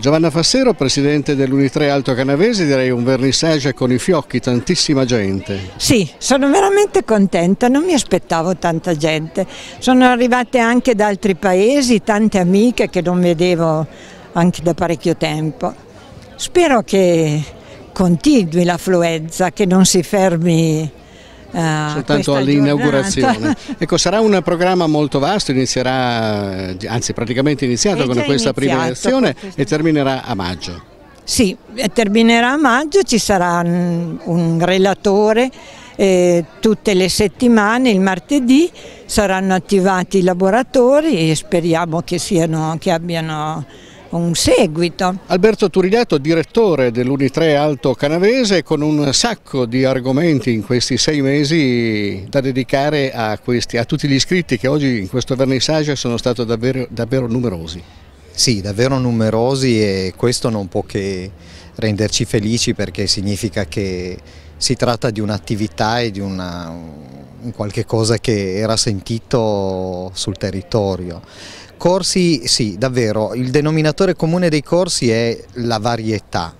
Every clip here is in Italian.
Giovanna Fassero, presidente dell'Uni3 Alto Canavese, direi un vernissage con i fiocchi, tantissima gente. Sì, sono veramente contenta, non mi aspettavo tanta gente. Sono arrivate anche da altri paesi, tante amiche che non vedevo anche da parecchio tempo. Spero che continui l'affluenza, che non si fermi eh, soltanto all'inaugurazione. ecco, sarà un programma molto vasto, inizierà, eh, anzi praticamente iniziato con questa iniziato, prima lezione e terminerà a maggio. Sì, terminerà a maggio, ci sarà un relatore eh, tutte le settimane, il martedì, saranno attivati i laboratori e speriamo che, siano, che abbiano un seguito. Alberto Turidato, direttore dell'Uni3 Alto Canavese, con un sacco di argomenti in questi sei mesi da dedicare a, questi, a tutti gli iscritti che oggi in questo vernissage sono stati davvero, davvero numerosi. Sì, davvero numerosi e questo non può che renderci felici perché significa che si tratta di un'attività e di una, un qualche cosa che era sentito sul territorio. Corsi sì, davvero, il denominatore comune dei corsi è la varietà.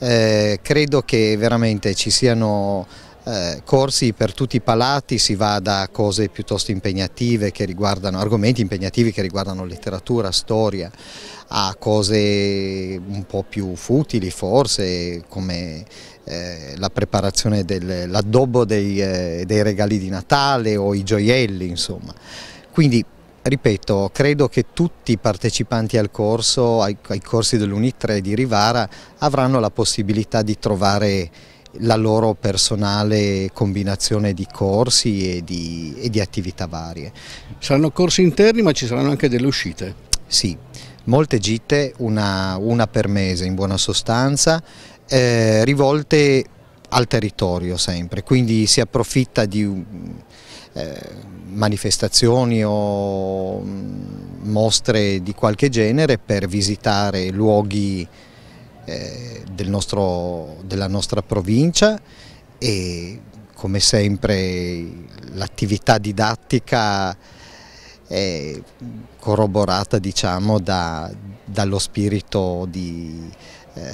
Eh, credo che veramente ci siano eh, corsi per tutti i palati, si va da cose piuttosto impegnative che riguardano argomenti impegnativi che riguardano letteratura, storia, a cose un po' più futili forse come eh, la preparazione dell'addobbo dei, eh, dei regali di Natale o i gioielli insomma. Quindi Ripeto, credo che tutti i partecipanti al corso, ai, ai corsi 3 di Rivara, avranno la possibilità di trovare la loro personale combinazione di corsi e di, e di, attività varie. Saranno corsi interni ma ci saranno anche delle uscite? Sì, molte gite, una, una per mese in buona sostanza, eh, rivolte al territorio sempre, quindi si approfitta di Un, eh, manifestazioni o mm, mostre di qualche genere per visitare luoghi eh, del nostro, della nostra provincia e come sempre l'attività didattica è corroborata diciamo, da, dallo spirito di, eh,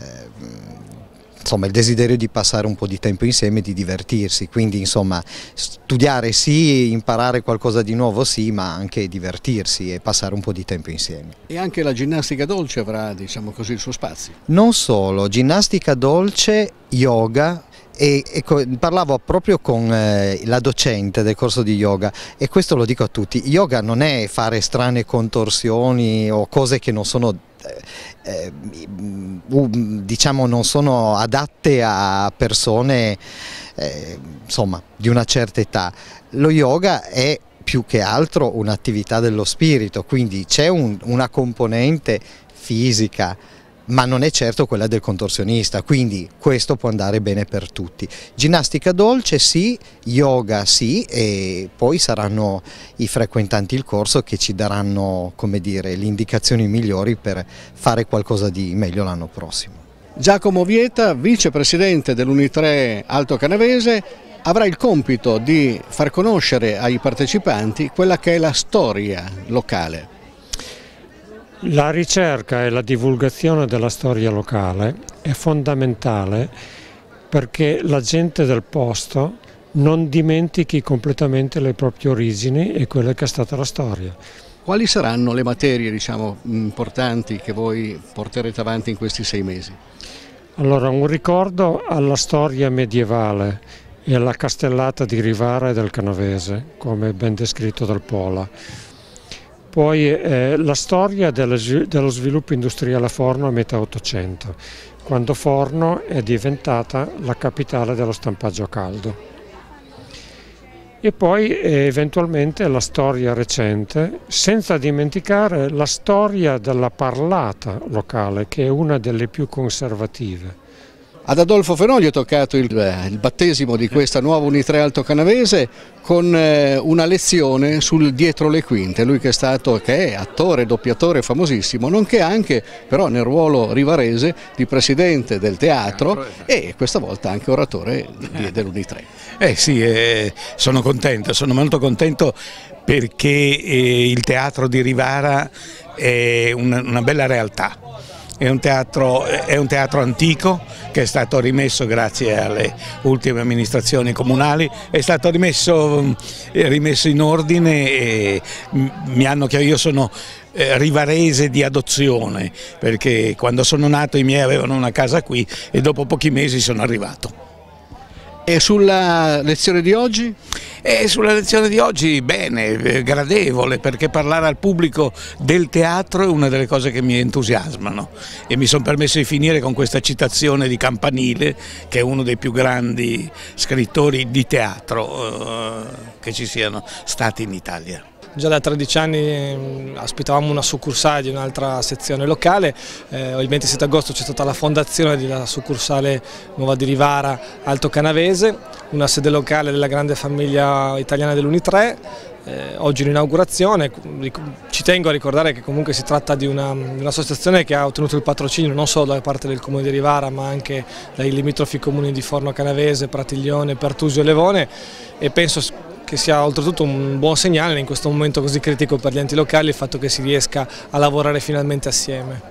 insomma, il desiderio di passare un po' di tempo insieme, di divertirsi, quindi insomma, studiare sì, imparare qualcosa di nuovo sì, ma anche divertirsi e passare un po' di tempo insieme. E anche la ginnastica dolce avrà diciamo così, il suo spazio? Non solo, ginnastica dolce, yoga, e, ecco, parlavo proprio con eh, la docente del corso di yoga e questo lo dico a tutti, yoga non è fare strane contorsioni o cose che non sono eh, eh mm, diciamo non sono adatte a persone eh, insomma, di una certa età. Lo yoga è più che altro un'attività dello spirito, quindi c'è un, una componente fisica, ma non è certo quella del contorsionista, quindi questo può andare bene per tutti. Ginnastica dolce sì, yoga sì e poi saranno i frequentanti il corso che ci daranno dire, le indicazioni migliori per fare qualcosa di meglio l'anno prossimo. Giacomo Vieta, vicepresidente dell'Unitre Alto Canavese, avrà il compito di far conoscere ai partecipanti quella che è la storia locale. La ricerca e la divulgazione della storia locale è fondamentale perché la gente del posto non dimentichi completamente le proprie origini e quella che è stata la storia. Quali saranno le materie diciamo, importanti che voi porterete avanti in questi sei mesi? Allora, un ricordo alla storia medievale e alla castellata di Rivara e del Canavese, come ben descritto dal Pola poi eh, la storia dello sviluppo industriale a Forno a metà 800, quando Forno è diventata la capitale dello stampaggio a caldo. E poi eh, eventualmente la storia recente, senza dimenticare la storia della parlata locale, che è una delle più conservative. Ad Adolfo Fenoglio è toccato il, eh, il, battesimo di questa nuova Unitre Alto Canavese con eh, una lezione sul dietro le quinte, lui che è stato che è attore, doppiatore famosissimo, nonché anche però nel ruolo rivarese di presidente del teatro esatto. e questa volta anche oratore dell'Unitre. Eh sì, eh, sono contento, sono molto contento perché eh, il teatro di Rivara è una, una bella realtà è un, teatro, è un teatro antico che è stato rimesso grazie alle ultime amministrazioni comunali, è stato rimesso, eh, rimesso in ordine e mi hanno chiesto, io sono eh, rivarese di adozione perché quando sono nato i miei avevano una casa qui e dopo pochi mesi sono arrivato. E sulla lezione di oggi? E sulla lezione di oggi bene, eh, gradevole, perché parlare al pubblico del teatro è una delle cose che mi entusiasmano e mi sono permesso di finire con questa citazione di Campanile, che è uno dei più grandi scrittori di teatro eh, che ci siano stati in Italia già da 13 anni aspettavamo mm, una succursale di un'altra sezione locale, eh, il 27 agosto c'è stata la fondazione della succursale nuova di Rivara Alto Canavese, una sede locale della grande famiglia italiana dell'Unitre, eh, oggi l'inaugurazione, ci tengo a ricordare che comunque si tratta di un'associazione un che ha ottenuto il patrocinio non solo da parte del comune di Rivara ma anche dai limitrofi comuni di Forno Canavese, Pratiglione, Pertusio e Levone e penso che sia oltretutto un buon segnale in questo momento così critico per gli enti locali il fatto che si riesca a lavorare finalmente assieme.